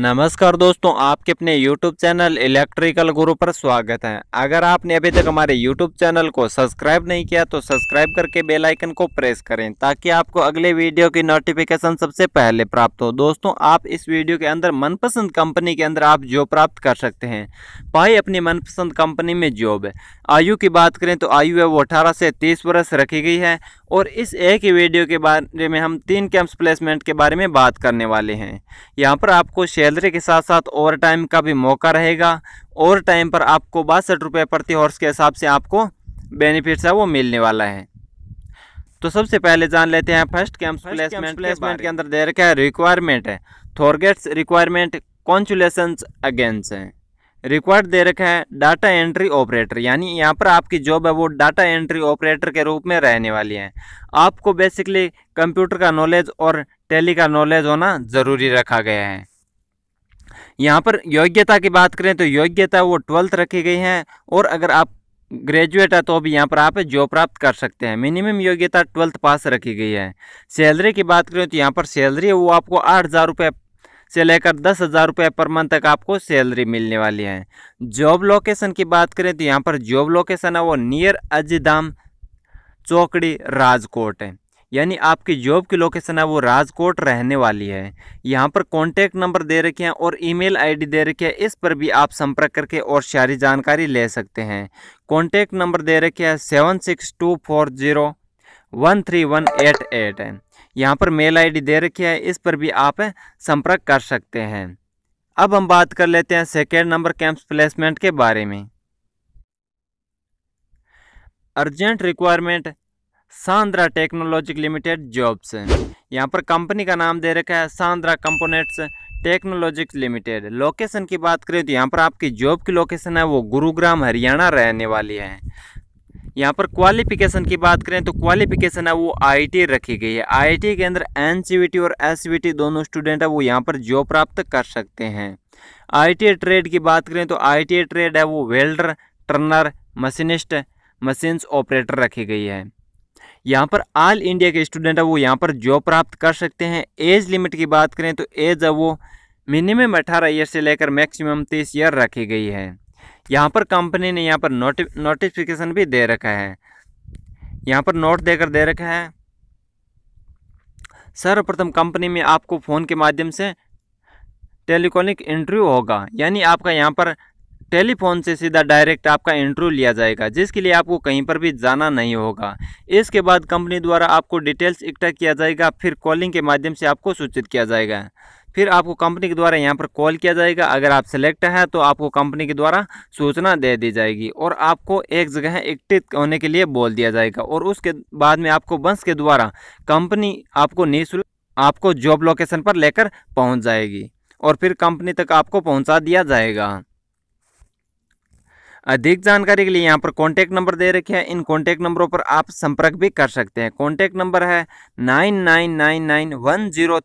नमस्कार दोस्तों आपके अपने YouTube चैनल इलेक्ट्रिकल गुरु पर स्वागत है अगर आपने अभी तक हमारे YouTube चैनल को सब्सक्राइब नहीं किया तो सब्सक्राइब करके बेल आइकन को प्रेस करें ताकि आपको अगले वीडियो की नोटिफिकेशन सबसे पहले प्राप्त हो दोस्तों आप इस वीडियो के अंदर मनपसंद कंपनी के अंदर आप जॉब प्राप्त कर सकते हैं भाई अपनी मनपसंद कंपनी में जॉब आयु की बात करें तो आयु है वो अठारह से तीस वर्ष रखी गई है और इस एक ही वीडियो के बारे में हम तीन कैंप्स प्लेसमेंट के बारे में बात करने वाले हैं यहाँ पर आपको शेयर सैलरी के साथ साथ ओवर टाइम का भी मौका रहेगा ओवर टाइम पर आपको बासठ रुपये प्रति हॉर्स के हिसाब से आपको बेनिफिट्स है वो मिलने वाला है तो सबसे पहले जान लेते हैं फर्स्ट कैंप प्लेसमेंट प्लेसमेंट के अंदर दे रखा है रिक्वायरमेंट है थॉर्गेट्स रिक्वायरमेंट कॉन्चुलेसन अगेंस्ट है रिक्वायर्ड दे रखा है डाटा एंट्री ऑपरेटर यानी यहाँ पर आपकी जॉब है वो डाटा एंट्री ऑपरेटर के रूप में रहने वाली है आपको बेसिकली कंप्यूटर का नॉलेज और टेली का नॉलेज होना ज़रूरी रखा गया है यहाँ पर योग्यता की बात करें तो योग्यता वो ट्वेल्थ रखी गई हैं और अगर आप ग्रेजुएट है तो अभी यहाँ पर आप जॉब प्राप्त कर सकते हैं मिनिमम योग्यता ट्वेल्थ पास रखी गई है सैलरी की बात करें तो यहाँ पर सैलरी वो आपको आठ हज़ार रुपये से लेकर दस हज़ार रुपये पर मंथ तक आपको सैलरी मिलने वाली है जॉब लोकेशन की बात करें तो यहाँ पर जॉब लोकेशन है वो नियर अजदाम चौकड़ी राजकोट है यानी आपकी जॉब की लोकेशन है वो राजकोट रहने वाली है यहाँ पर कॉन्टैक्ट नंबर दे रखे हैं और ईमेल आईडी दे रखी है इस पर भी आप संपर्क करके और सारी जानकारी ले सकते हैं कॉन्टैक्ट नंबर दे रखे हैं seven six two four zero one three one eight eight है यहाँ पर मेल आईडी दे रखी है इस पर भी आप संपर्क कर सकते हैं अब हम बात कर लेते हैं सेकेंड नंबर कैंप्स प्लेसमेंट के बारे में urgent requirement Sandhar technology limited jobs यहाँ पर कंपनी का नाम दे रखा है Sandhar components technology limited location की बात करें तो यहाँ पर आपकी जॉब की लोकेशन है वो गुरुग्राम हरियाणा रहने वाली है यहाँ पर क्वालिफिकेशन की बात करें तो क्वालिफिकेशन है वो आईटी रखी गई है आईटी के अंदर एन e और एस e दोनों स्टूडेंट है वो यहाँ पर जॉब प्राप्त कर सकते हैं आई ट्रेड की बात करें तो आई ट्रेड है वो welder turner machinist machines operator रखी गई है यहाँ पर ऑल इंडिया के स्टूडेंट है वो यहाँ पर जॉब प्राप्त कर सकते हैं एज लिमिट की बात करें तो एज अब वो मिनिमम अठारह ईयर से लेकर मैक्सिमम तीस ईयर रखी गई है यहाँ पर कंपनी ने यहाँ पर नोटिफिकेशन भी दे रखा है यहाँ पर नोट देकर दे रखा है सर्वप्रथम कंपनी में आपको फ़ोन के माध्यम से टेलीकॉनिक इंटरव्यू होगा यानी आपका यहाँ पर टेलीफोन से सीधा डायरेक्ट आपका इंटरव्यू लिया जाएगा जिसके लिए आपको कहीं पर भी जाना नहीं होगा इसके बाद कंपनी द्वारा आपको डिटेल्स इकट्ठा किया जाएगा फिर कॉलिंग के माध्यम से आपको सूचित किया जाएगा फिर आपको कंपनी के द्वारा यहाँ पर कॉल किया जाएगा अगर आप सेलेक्ट हैं तो आपको कंपनी के द्वारा सूचना दे दी जाएगी और आपको एक जगह एकत्रित होने के लिए बोल दिया जाएगा और उसके बाद में आपको बंस के द्वारा कंपनी आपको निःशुल्क आपको जॉब लोकेशन पर लेकर पहुँच जाएगी और फिर कंपनी तक आपको पहुँचा दिया जाएगा अधिक जानकारी के लिए यहाँ पर कॉन्टैक्ट नंबर दे रखे हैं इन कॉन्टैक्ट नंबरों पर आप संपर्क भी कर सकते हैं कॉन्टैक्ट नंबर है nine nine nine nine one zero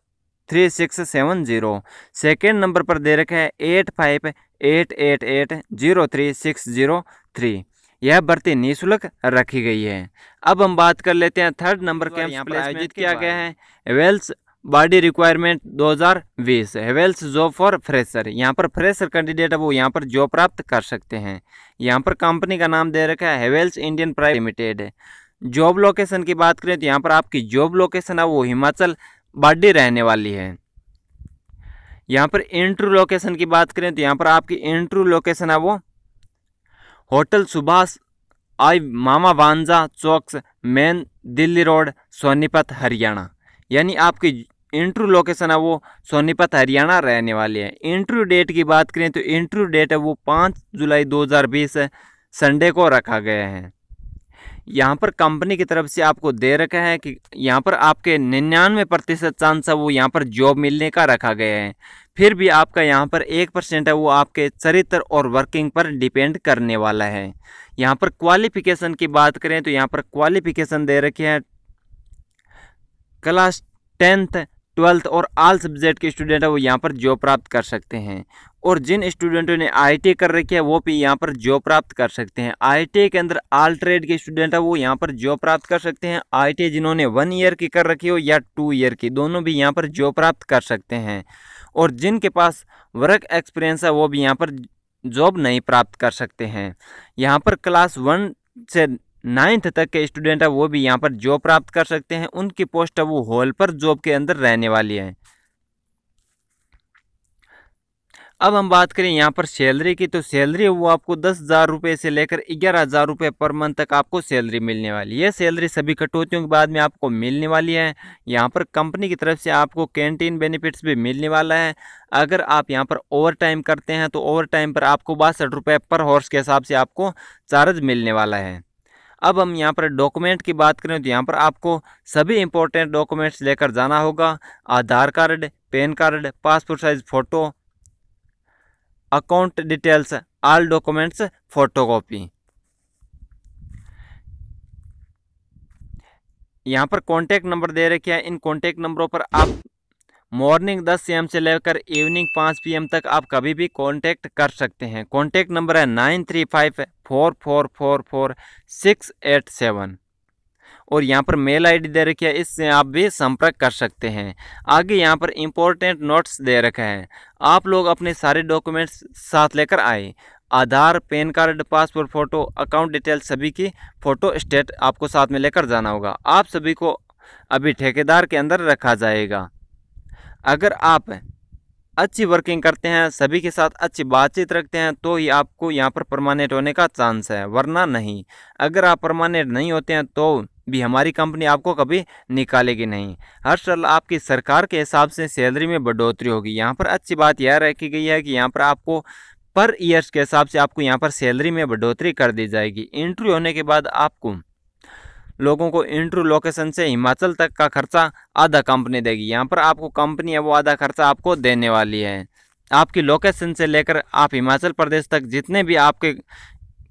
three six seven zero second number पर दे रखे हैं eight five eight eight eight zero three six zero three यह भर्ती निःशुल्क रखी गई है अब हम बात कर लेते हैं थर्ड नंबर कैंप आयोजित किया गया है वेल्स बॉडी requirement 2020 Havells job for fresher यहाँ पर फ्रेशर कैंडिडेट है वो यहाँ पर जॉब प्राप्त कर सकते हैं यहाँ पर कंपनी का नाम दे रखा है Havells Indian private limited job location की बात करें तो यहाँ पर आपकी जॉब लोकेशन है वो हिमाचल बाडी रहने वाली है यहाँ पर इंट्रू लोकेशन की बात करें तो यहाँ पर आपकी इंट्रू लोकेशन है वो होटल सुभाष आई मामा वांजा चौक मेन दिल्ली रोड सोनीपत हरियाणा यानी आपकी इंटरव्यू लोकेशन है वो सोनीपत हरियाणा रहने वाले हैं इंटरव्यू डेट की बात करें तो इंटरव्यू डेट है वो पाँच जुलाई दो संडे को रखा गया है यहाँ पर कंपनी की तरफ से आपको दे रखा है कि यहाँ पर आपके निन्यानवे प्रतिशत चांस है वो यहाँ पर जॉब मिलने का रखा गया है फिर भी आपका यहाँ पर एक परसेंट है वो आपके चरित्र और वर्किंग पर डिपेंड करने वाला है यहाँ पर क्वालिफिकेशन की बात करें तो यहाँ पर क्वालिफिकेशन दे रखी है क्लास टेंथ ट्वेल्थ और आल सब्जेक्ट के स्टूडेंट हैं वो यहाँ पर जॉब प्राप्त कर सकते हैं और जिन स्टूडेंटों ने आई कर रखी है वो भी यहाँ पर जॉब प्राप्त कर सकते हैं आई के अंदर आल ट्रेड के स्टूडेंट है वो यहाँ पर जॉब प्राप्त कर सकते हैं आई जिन्होंने वन ईयर की कर रखी हो या टू ईयर की दोनों भी यहाँ पर जॉब प्राप्त कर सकते हैं और जिनके पास वर्क एक्सपीरियंस है वो भी यहाँ पर जॉब नहीं प्राप्त कर सकते हैं यहाँ पर क्लास वन से नाइन्थ तक के स्टूडेंट है वो भी यहाँ पर जॉब प्राप्त कर सकते हैं उनकी पोस्ट अब वो हॉल पर जॉब के अंदर रहने वाली है अब हम बात करें यहाँ पर सैलरी की तो सैलरी वो आपको दस हज़ार रुपये से लेकर ग्यारह हज़ार रुपये पर मंथ तक आपको सैलरी मिलने वाली है ये सैलरी सभी कटौतियों के बाद में आपको मिलने वाली है यहाँ पर कंपनी की तरफ से आपको कैंटीन बेनिफिट्स भी मिलने वाला है अगर आप यहाँ पर ओवर टाइम करते हैं तो ओवर टाइम पर आपको बासठ रुपये पर हॉर्स के हिसाब से आपको चार्ज मिलने वाला है अब हम यहाँ पर डॉक्यूमेंट की बात करें तो यहाँ पर आपको सभी इंपॉर्टेंट डॉक्यूमेंट्स लेकर जाना होगा Aadhaar card PAN card passport size photo account details all documents photocopy यहाँ पर कॉन्टैक्ट नंबर दे रखे हैं इन कॉन्टैक्ट नंबरों पर आप मॉर्निंग 10 एम से लेकर इवनिंग 5 पी तक आप कभी भी कांटेक्ट कर सकते हैं कांटेक्ट नंबर है nine three five four four four four six eight seven और यहाँ पर मेल आईडी दे रखी है इससे आप भी संपर्क कर सकते हैं आगे यहाँ पर इम्पोर्टेंट नोट्स दे रखे हैं आप लोग अपने सारे डॉक्यूमेंट्स साथ लेकर आए Aadhaar PAN card passport photo account detail सभी की फ़ोटो स्टेट आपको साथ में लेकर जाना होगा आप सभी को अभी ठेकेदार के अंदर रखा जाएगा अगर आप अच्छी वर्किंग करते हैं सभी के साथ अच्छी बातचीत रखते हैं तो ही आपको यहाँ पर परमानेंट होने का चांस है वरना नहीं अगर आप परमानेंट नहीं होते हैं तो भी हमारी कंपनी आपको कभी निकालेगी नहीं हर साल आपकी सरकार के हिसाब से सैलरी में बढ़ोतरी होगी यहाँ पर अच्छी बात यह रखी गई है कि यहाँ पर आपको पर ईयर्स के हिसाब से आपको यहाँ पर सैलरी में बढ़ोतरी कर दी जाएगी इंट्री होने के बाद आपको लोगों को इंट्रू लोकेशन से हिमाचल तक का खर्चा आधा कंपनी देगी यहाँ पर आपको कंपनी है वो आधा खर्चा आपको देने वाली है आपकी लोकेशन से लेकर आप हिमाचल प्रदेश तक जितने भी आपके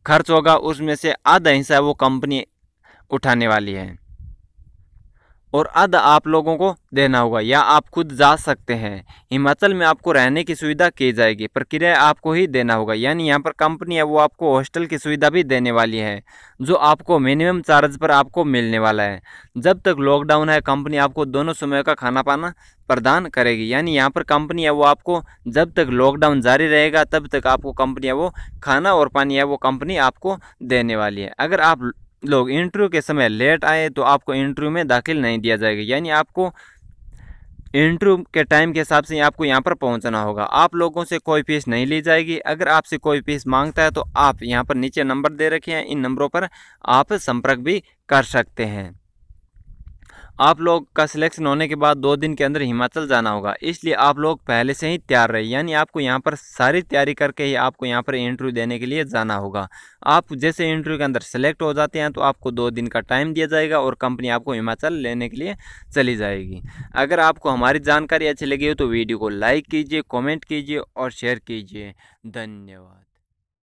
खर्च होगा उसमें से आधा हिस्सा वो कंपनी उठाने वाली है और अध आप लोगों को देना होगा या आप खुद जा सकते हैं हिमाचल में आपको रहने की सुविधा की जाएगी पर किराया आपको ही देना होगा यानी यहाँ पर कंपनी है वो आपको हॉस्टल की सुविधा भी देने वाली है जो आपको मिनिमम चार्ज पर आपको मिलने वाला है जब तक लॉकडाउन है कंपनी आपको दोनों समय का खाना पाना प्रदान करेगी यानी यहाँ पर कंपनी है वो आपको जब तक लॉकडाउन जारी रहेगा तब तक आपको कंपनी है वो खाना और पानी है वो कंपनी आपको देने वाली है अगर आप लोग इंटरव्यू के समय लेट आए तो आपको इंटरव्यू में दाखिल नहीं दिया जाएगा यानी आपको इंटरव्यू के टाइम के हिसाब से आपको यहाँ पर पहुँचना होगा आप लोगों से कोई फीस नहीं ली जाएगी अगर आपसे कोई फीस मांगता है तो आप यहाँ पर नीचे नंबर दे रखे हैं इन नंबरों पर आप संपर्क भी कर सकते हैं आप लोग का सिलेक्शन होने के बाद दो दिन के अंदर हिमाचल जाना होगा इसलिए आप लोग पहले से ही तैयार रहे यानी आपको यहाँ पर सारी तैयारी करके ही आपको यहाँ पर इंटरव्यू देने के लिए जाना होगा आप जैसे इंटरव्यू के अंदर सेलेक्ट हो जाते हैं तो आपको दो दिन का टाइम दिया जाएगा और कंपनी आपको हिमाचल लेने के लिए चली जाएगी अगर आपको हमारी जानकारी अच्छी लगी हो तो वीडियो को लाइक कीजिए कॉमेंट कीजिए और शेयर कीजिए धन्यवाद